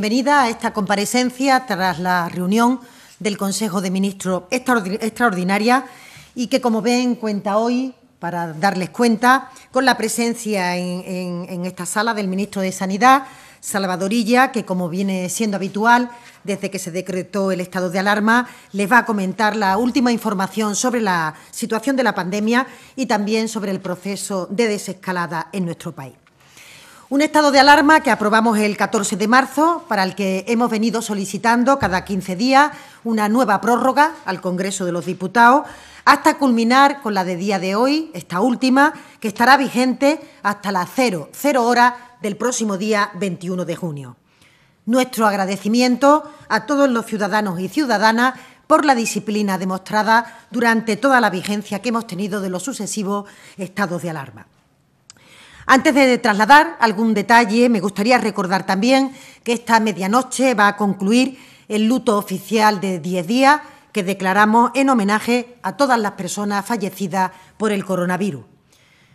Bienvenida a esta comparecencia tras la reunión del Consejo de Ministros extraordinaria y que, como ven, cuenta hoy, para darles cuenta, con la presencia en, esta sala del ministro de Sanidad, Salvadorilla, que, como viene siendo habitual desde que se decretó el estado de alarma, les va a comentar la última información sobre la situación de la pandemia y también sobre el proceso de desescalada en nuestro país. Un estado de alarma que aprobamos el 14 de marzo, para el que hemos venido solicitando cada 15 días una nueva prórroga al Congreso de los Diputados, hasta culminar con la de día de hoy, esta última, que estará vigente hasta las cero horas del próximo día 21 de junio. Nuestro agradecimiento a todos los ciudadanos y ciudadanas por la disciplina demostrada durante toda la vigencia que hemos tenido de los sucesivos estados de alarma. Antes de trasladar algún detalle, me gustaría recordar también que esta medianoche va a concluir el luto oficial de 10 días que declaramos en homenaje a todas las personas fallecidas por el coronavirus.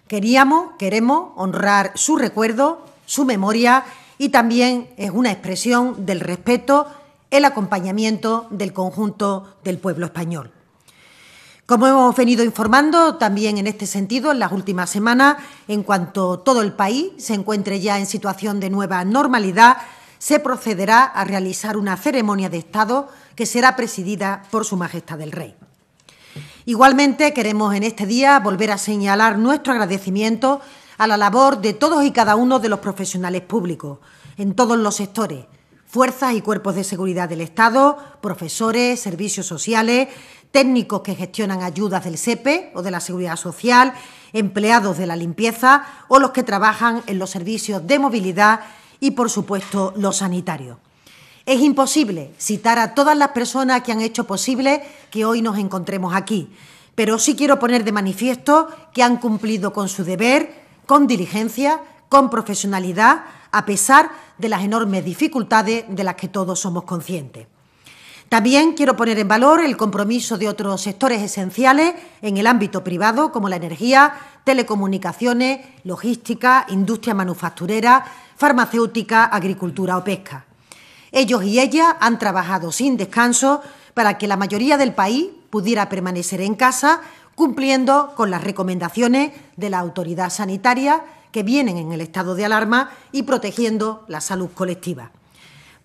Queríamos, queremos honrar su recuerdo, su memoria y también es una expresión del respeto, el acompañamiento del conjunto del pueblo español. Como hemos venido informando también en este sentido en las últimas semanas, en cuanto todo el país se encuentre ya en situación de nueva normalidad, se procederá a realizar una ceremonia de Estado que será presidida por Su Majestad el Rey. Igualmente, queremos en este día volver a señalar nuestro agradecimiento a la labor de todos y cada uno de los profesionales públicos, en todos los sectores, fuerzas y cuerpos de seguridad del Estado, profesores, servicios sociales, técnicos que gestionan ayudas del SEPE o de la Seguridad Social, empleados de la limpieza o los que trabajan en los servicios de movilidad y, por supuesto, los sanitarios. Es imposible citar a todas las personas que han hecho posible que hoy nos encontremos aquí, pero sí quiero poner de manifiesto que han cumplido con su deber, con diligencia, con profesionalidad, a pesar de las enormes dificultades de las que todos somos conscientes. También quiero poner en valor el compromiso de otros sectores esenciales en el ámbito privado, como la energía, telecomunicaciones, logística, industria manufacturera, farmacéutica, agricultura o pesca. Ellos y ellas han trabajado sin descanso para que la mayoría del país pudiera permanecer en casa cumpliendo con las recomendaciones de la autoridad sanitaria que vienen en el estado de alarma y protegiendo la salud colectiva.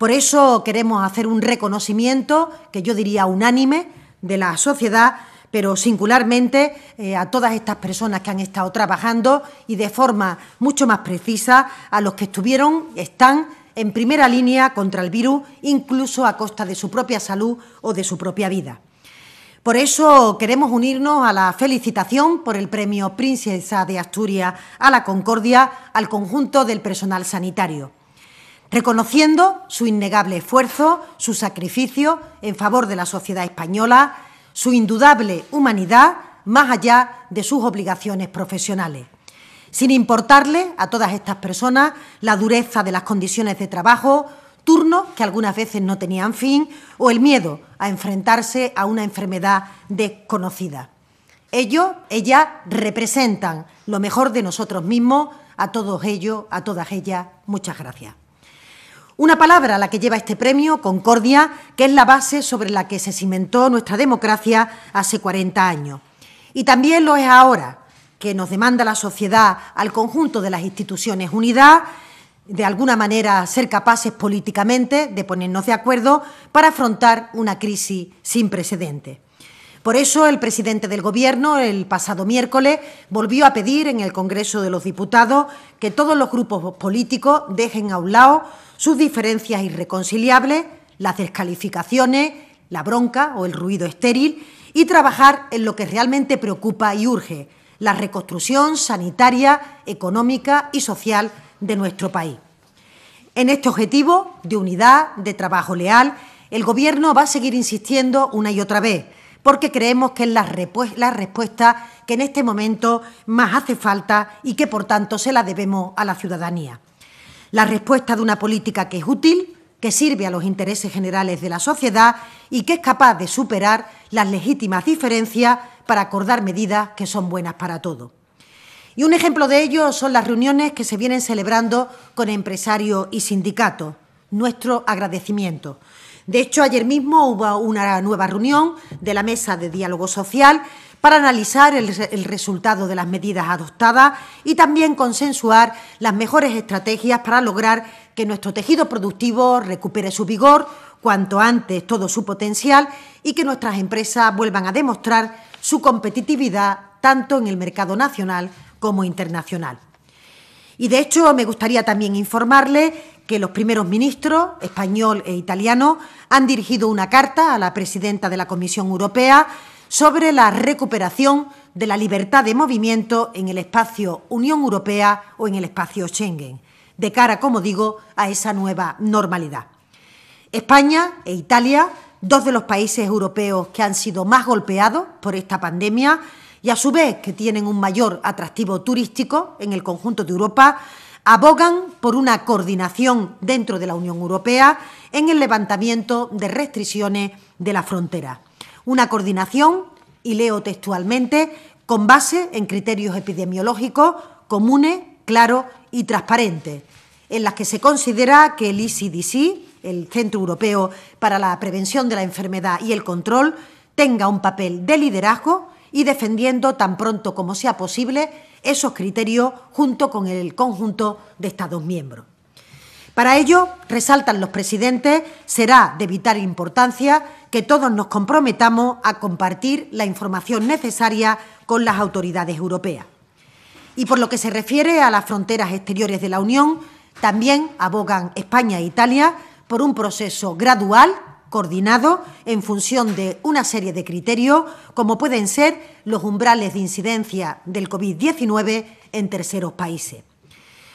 Por eso queremos hacer un reconocimiento, que yo diría unánime, de la sociedad, pero singularmente eh, a todas estas personas que han estado trabajando y de forma mucho más precisa a los que estuvieron, están en primera línea contra el virus, incluso a costa de su propia salud o de su propia vida. Por eso queremos unirnos a la felicitación por el premio Princesa de Asturias a la Concordia al conjunto del personal sanitario reconociendo su innegable esfuerzo, su sacrificio en favor de la sociedad española, su indudable humanidad más allá de sus obligaciones profesionales. Sin importarle a todas estas personas la dureza de las condiciones de trabajo, turnos que algunas veces no tenían fin o el miedo a enfrentarse a una enfermedad desconocida. Ellos, ellas representan lo mejor de nosotros mismos. A todos ellos, a todas ellas, muchas gracias. Una palabra a la que lleva este premio, Concordia, que es la base sobre la que se cimentó nuestra democracia hace 40 años. Y también lo es ahora, que nos demanda la sociedad al conjunto de las instituciones unidad, de alguna manera ser capaces políticamente de ponernos de acuerdo para afrontar una crisis sin precedentes. Por eso, el presidente del Gobierno, el pasado miércoles, volvió a pedir en el Congreso de los Diputados que todos los grupos políticos dejen a un lado sus diferencias irreconciliables, las descalificaciones, la bronca o el ruido estéril y trabajar en lo que realmente preocupa y urge, la reconstrucción sanitaria, económica y social de nuestro país. En este objetivo de unidad, de trabajo leal, el Gobierno va a seguir insistiendo una y otra vez porque creemos que es la, respuesta que en este momento más hace falta y que por tanto se la debemos a la ciudadanía. La respuesta de una política que es útil, que sirve a los intereses generales de la sociedad y que es capaz de superar las legítimas diferencias para acordar medidas que son buenas para todos. Y un ejemplo de ello son las reuniones que se vienen celebrando con empresarios y sindicatos. Nuestro agradecimiento. De hecho, ayer mismo hubo una nueva reunión de la Mesa de Diálogo Social para analizar el, resultado de las medidas adoptadas y también consensuar las mejores estrategias para lograr que nuestro tejido productivo recupere su vigor, cuanto antes todo su potencial y que nuestras empresas vuelvan a demostrar su competitividad tanto en el mercado nacional como internacional. Y de hecho me gustaría también informarle que los primeros ministros, español e italiano, han dirigido una carta a la presidenta de la Comisión Europea sobre la recuperación de la libertad de movimiento en el espacio Unión Europea o en el espacio Schengen, de cara, como digo, a esa nueva normalidad. España e Italia, dos de los países europeos que han sido más golpeados por esta pandemia, y a su vez que tienen un mayor atractivo turístico en el conjunto de Europa, abogan por una coordinación dentro de la Unión Europea en el levantamiento de restricciones de la frontera. Una coordinación, y leo textualmente, con base en criterios epidemiológicos comunes, claros y transparentes, en las que se considera que el ECDC, el Centro Europeo para la Prevención de la Enfermedad y el Control, tenga un papel de liderazgo y defendiendo tan pronto como sea posible esos criterios junto con el conjunto de Estados miembros. Para ello, resaltan los presidentes, será de vital importancia que todos nos comprometamos a compartir la información necesaria con las autoridades europeas. Y por lo que se refiere a las fronteras exteriores de la Unión, también abogan España e Italia por un proceso gradual coordinado en función de una serie de criterios, como pueden ser los umbrales de incidencia del COVID-19 en terceros países.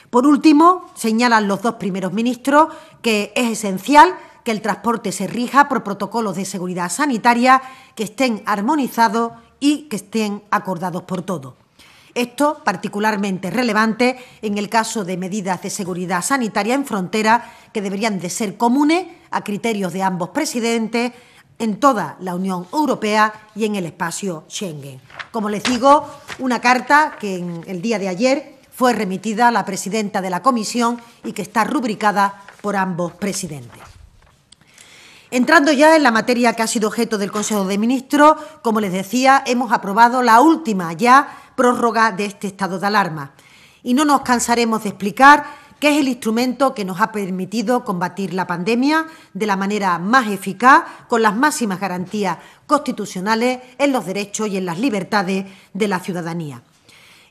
Por último, señalan los dos primeros ministros que es esencial que el transporte se rija por protocolos de seguridad sanitaria que estén armonizados y que estén acordados por todos. Esto particularmente relevante en el caso de medidas de seguridad sanitaria en frontera que deberían de ser comunes a criterios de ambos presidentes en toda la Unión Europea y en el espacio Schengen. Como les digo, una carta que el día de ayer fue remitida a la presidenta de la Comisión y que está rubricada por ambos presidentes. Entrando ya en la materia que ha sido objeto del Consejo de Ministros, como les decía, hemos aprobado la última ya prórroga de este estado de alarma. Y no nos cansaremos de explicar que es el instrumento que nos ha permitido combatir la pandemia de la manera más eficaz, con las máximas garantías constitucionales en los derechos y en las libertades de la ciudadanía.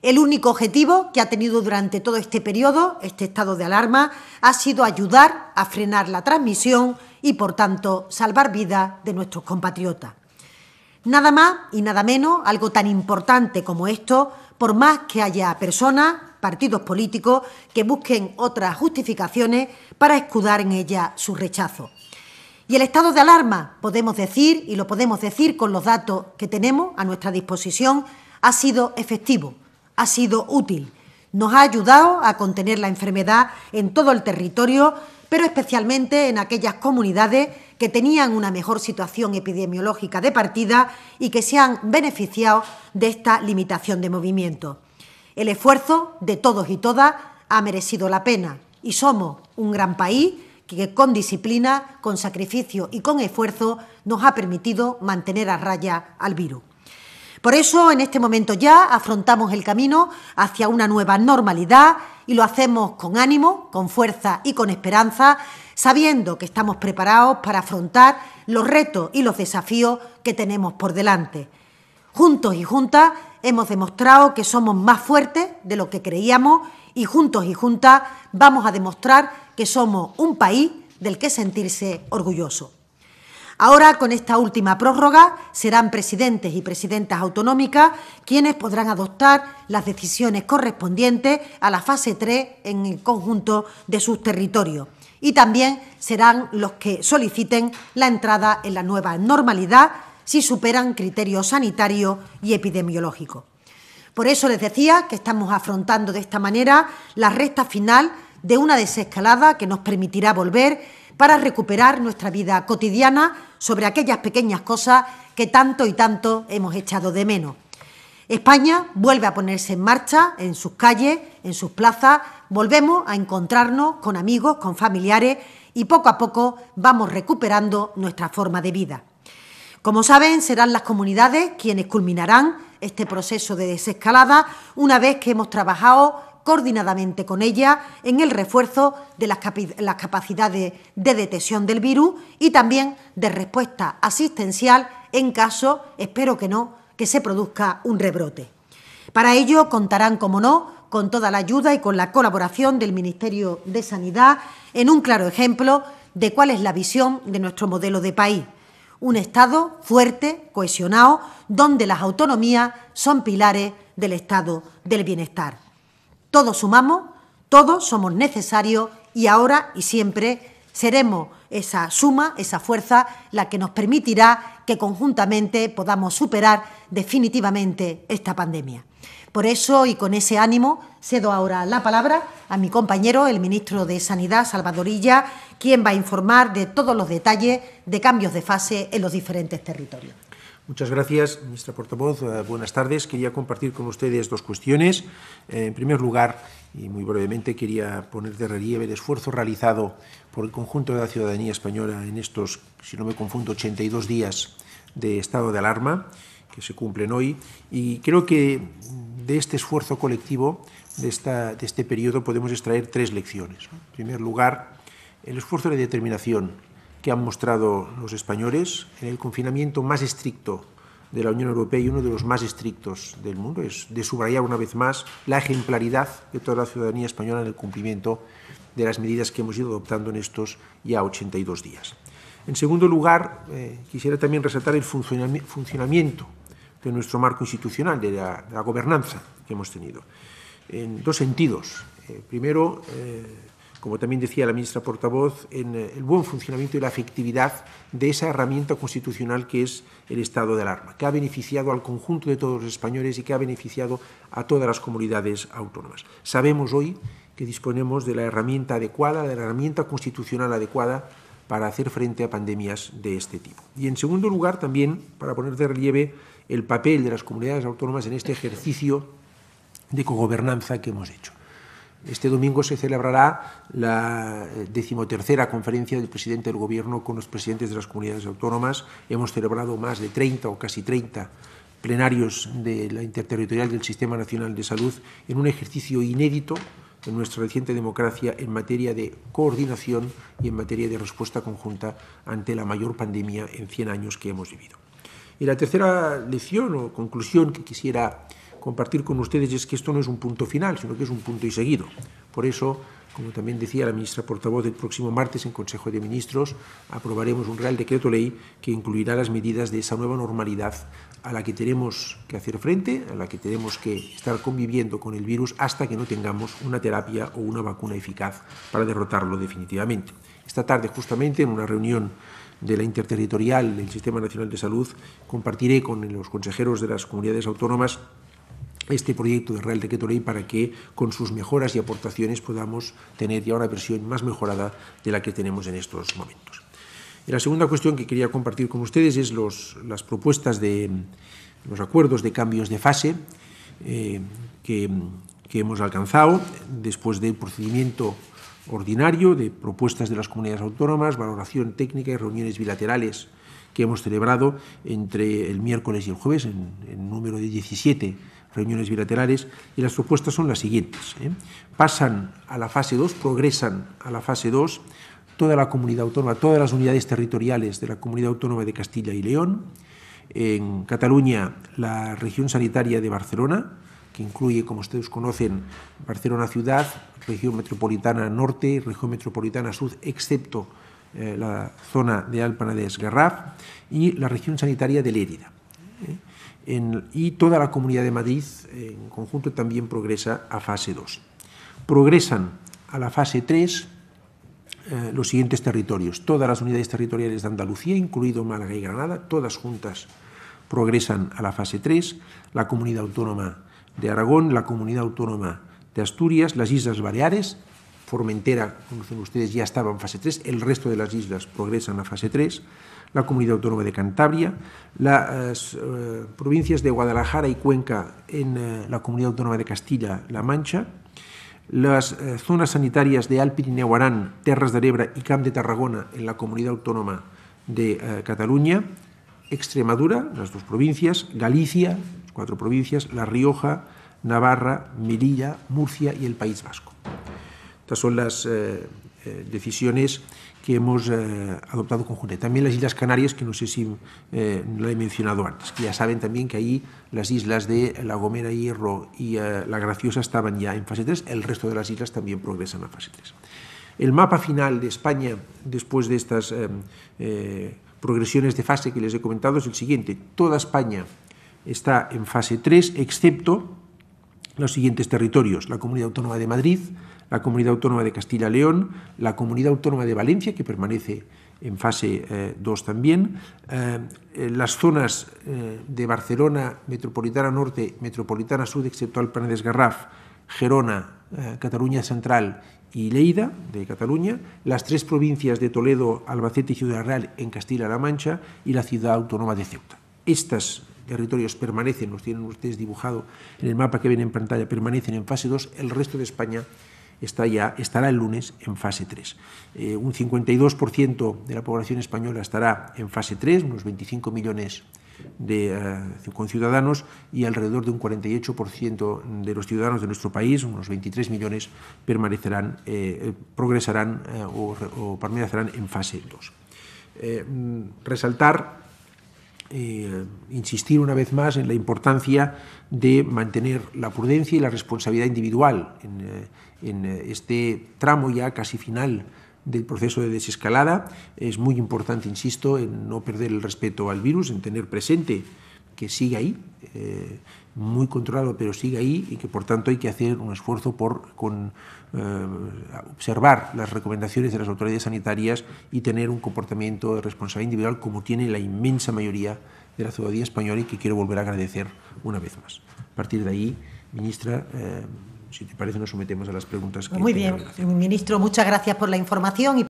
El único objetivo que ha tenido durante todo este periodo, este estado de alarma, ha sido ayudar a frenar la transmisión y, por tanto, salvar vidas de nuestros compatriotas. Nada más y nada menos, algo tan importante como esto, por más que haya personas, partidos políticos que busquen otras justificaciones para escudar en ella su rechazo. Y el estado de alarma, podemos decir, y lo podemos decir con los datos que tenemos a nuestra disposición, ha sido efectivo, ha sido útil. Nos ha ayudado a contener la enfermedad en todo el territorio, pero especialmente en aquellas comunidades que tenían una mejor situación epidemiológica de partida y que se han beneficiado de esta limitación de movimiento. El esfuerzo de todos y todas ha merecido la pena y somos un gran país que con disciplina, con sacrificio y con esfuerzo nos ha permitido mantener a raya al virus. Por eso, en este momento ya afrontamos el camino hacia una nueva normalidad y lo hacemos con ánimo, con fuerza y con esperanza, sabiendo que estamos preparados para afrontar los retos y los desafíos que tenemos por delante. Juntos y juntas hemos demostrado que somos más fuertes de lo que creíamos y juntos y juntas vamos a demostrar que somos un país del que sentirse orgulloso. Ahora, con esta última prórroga, serán presidentes y presidentas autonómicas quienes podrán adoptar las decisiones correspondientes a la fase 3 en el conjunto de sus territorios. Y también serán los que soliciten la entrada en la nueva normalidad si superan criterios sanitario y epidemiológico. Por eso les decía que estamos afrontando de esta manera la recta final de una desescalada que nos permitirá volver para recuperar nuestra vida cotidiana sobre aquellas pequeñas cosas que tanto y tanto hemos echado de menos. España vuelve a ponerse en marcha en sus calles, en sus plazas, volvemos a encontrarnos con amigos, con familiares y poco a poco vamos recuperando nuestra forma de vida. Como saben, serán las comunidades quienes culminarán este proceso de desescalada una vez que hemos trabajado coordinadamente con ellas en el refuerzo de las, capacidades de detección del virus y también de respuesta asistencial en caso, espero que no, que se produzca un rebrote. Para ello contarán, como no, con toda la ayuda y con la colaboración del Ministerio de Sanidad en un claro ejemplo de cuál es la visión de nuestro modelo de país un Estado fuerte, cohesionado, donde las autonomías son pilares del Estado del bienestar. Todos sumamos, todos somos necesarios y ahora y siempre seremos esa suma, esa fuerza, la que nos permitirá que conjuntamente podamos superar definitivamente esta pandemia. Por eso y con ese ánimo cedo ahora la palabra a mi compañero, el ministro de Sanidad, Salvadorilla, quien va a informar de todos los detalles de cambios de fase en los diferentes territorios. Muchas gracias, ministra portavoz. Eh, buenas tardes. Quería compartir con ustedes dos cuestiones. Eh, en primer lugar, y muy brevemente, quería poner de relieve el esfuerzo realizado por el conjunto de la ciudadanía española en estos, si no me confundo, 82 días de estado de alarma que se cumplen hoy. Y creo que de este esfuerzo colectivo, de, este periodo, podemos extraer tres lecciones. En primer lugar, el esfuerzo de determinación que han mostrado los españoles en el confinamiento más estricto de la Unión Europea y uno de los más estrictos del mundo, es de subrayar una vez más la ejemplaridad de toda la ciudadanía española en el cumplimiento de las medidas que hemos ido adoptando en estos ya 82 días. En segundo lugar, eh, quisiera también resaltar el funcionamiento de nuestro marco institucional, de la, gobernanza que hemos tenido, en dos sentidos. Eh, primero, eh, como también decía la ministra portavoz, en el buen funcionamiento y la efectividad de esa herramienta constitucional que es el estado de alarma, que ha beneficiado al conjunto de todos los españoles y que ha beneficiado a todas las comunidades autónomas. Sabemos hoy que disponemos de la herramienta adecuada, de la herramienta constitucional adecuada para hacer frente a pandemias de este tipo. Y en segundo lugar, también para poner de relieve el papel de las comunidades autónomas en este ejercicio de cogobernanza que hemos hecho. Este domingo se celebrará la eh, decimotercera conferencia del presidente del Gobierno con los presidentes de las comunidades autónomas. Hemos celebrado más de 30 o casi 30 plenarios de la interterritorial del Sistema Nacional de Salud en un ejercicio inédito en nuestra reciente democracia en materia de coordinación y en materia de respuesta conjunta ante la mayor pandemia en 100 años que hemos vivido. Y la tercera lección o conclusión que quisiera compartir con ustedes es que esto no es un punto final, sino que es un punto y seguido. Por eso como también decía la ministra portavoz, el próximo martes en Consejo de Ministros aprobaremos un Real Decreto Ley que incluirá las medidas de esa nueva normalidad a la que tenemos que hacer frente, a la que tenemos que estar conviviendo con el virus hasta que no tengamos una terapia o una vacuna eficaz para derrotarlo definitivamente. Esta tarde, justamente, en una reunión de la interterritorial del Sistema Nacional de Salud, compartiré con los consejeros de las comunidades autónomas este proyecto de Real Decreto Ley para que con sus mejoras y aportaciones podamos tener ya una versión más mejorada de la que tenemos en estos momentos. la segunda cuestión que quería compartir con ustedes es las propuestas de los acuerdos de cambios de fase eh, que, hemos alcanzado después del procedimiento ordinario de propuestas de las comunidades autónomas, valoración técnica y reuniones bilaterales que hemos celebrado entre el miércoles y el jueves en, el número de 17 reuniones bilaterales, y las propuestas son las siguientes. ¿eh? Pasan a la fase 2, progresan a la fase 2 toda la comunidad autónoma, todas las unidades territoriales de la comunidad autónoma de Castilla y León, en Cataluña la región sanitaria de Barcelona, que incluye, como ustedes conocen, Barcelona ciudad, región metropolitana norte, región metropolitana sur, excepto eh, la zona de Alpana de Esgarraf, y la región sanitaria de Lérida. ¿eh? y toda la Comunidad de Madrid en conjunto también progresa a fase 2. Progresan a la fase 3 eh, los siguientes territorios. Todas las unidades territoriales de Andalucía, incluido Málaga y Granada, todas juntas progresan a la fase 3, la Comunidad Autónoma de Aragón, la Comunidad Autónoma de Asturias, las Islas Baleares, Formentera, como ustedes, ya estaba en fase 3, el resto de las islas progresan a fase 3, la Comunidad Autónoma de Cantabria, las eh, provincias de Guadalajara y Cuenca en eh, la Comunidad Autónoma de Castilla-La Mancha, las eh, zonas sanitarias de Alpin y Arán, Terras de Arebra y Camp de Tarragona en la Comunidad Autónoma de Cataluña, Extremadura, las dos provincias, Galicia, cuatro provincias, La Rioja, Navarra, Melilla, Murcia y el País Vasco. Estas son las eh, eh, decisiones que hemos eh, adoptado conjuntamente. También las Islas Canarias, que no sé si eh, lo he mencionado antes, ya saben también que ahí las islas de La Gomera, Hierro y La Graciosa estaban ya en fase 3, el resto de las islas también progresan a fase 3. El mapa final de España, después de estas progresiones de fase que les he comentado, es el siguiente. Toda España está en fase 3, excepto los siguientes territorios, la Comunidad Autónoma de Madrid, la Comunidad Autónoma de Castilla León, la Comunidad Autónoma de Valencia, que permanece en fase 2 eh, también, eh, eh, las zonas de Barcelona, Metropolitana Norte, Metropolitana Sur, excepto Planes Garraf, Gerona, Cataluña Central y Leida, de Cataluña, las tres provincias de Toledo, Albacete y Ciudad Real en Castilla-La Mancha y la ciudad autónoma de Ceuta. Estos territorios permanecen, los tienen ustedes dibujado en el mapa que ven en pantalla, permanecen en fase 2, el resto de España estará el lunes en fase 3. Eh, un 52% de la población española estará en fase 3, unos 25 millones de eh, conciudadanos y alrededor de un 48% de los ciudadanos de nuestro país, unos 23 millones, permanecerán, eh, progresarán o, o, permanecerán en fase 2. Mm, resaltar eh, insistir una vez más en la importancia de mantener la prudencia y la responsabilidad individual en, eh, en eh, este tramo ya casi final del proceso de desescalada. Es muy importante, insisto, en no perder el respeto al virus, en tener presente que sigue ahí, eh, muy controlado, pero sigue ahí y que por tanto hay que hacer un esfuerzo por con, eh, observar las recomendaciones de las autoridades sanitarias y tener un comportamiento de responsabilidad individual como tiene la inmensa mayoría de la ciudadanía española y que quiero volver a agradecer una vez más. A partir de ahí, ministra, eh, si te parece, nos sometemos a las preguntas que. Muy bien, ministro, muchas gracias por la información.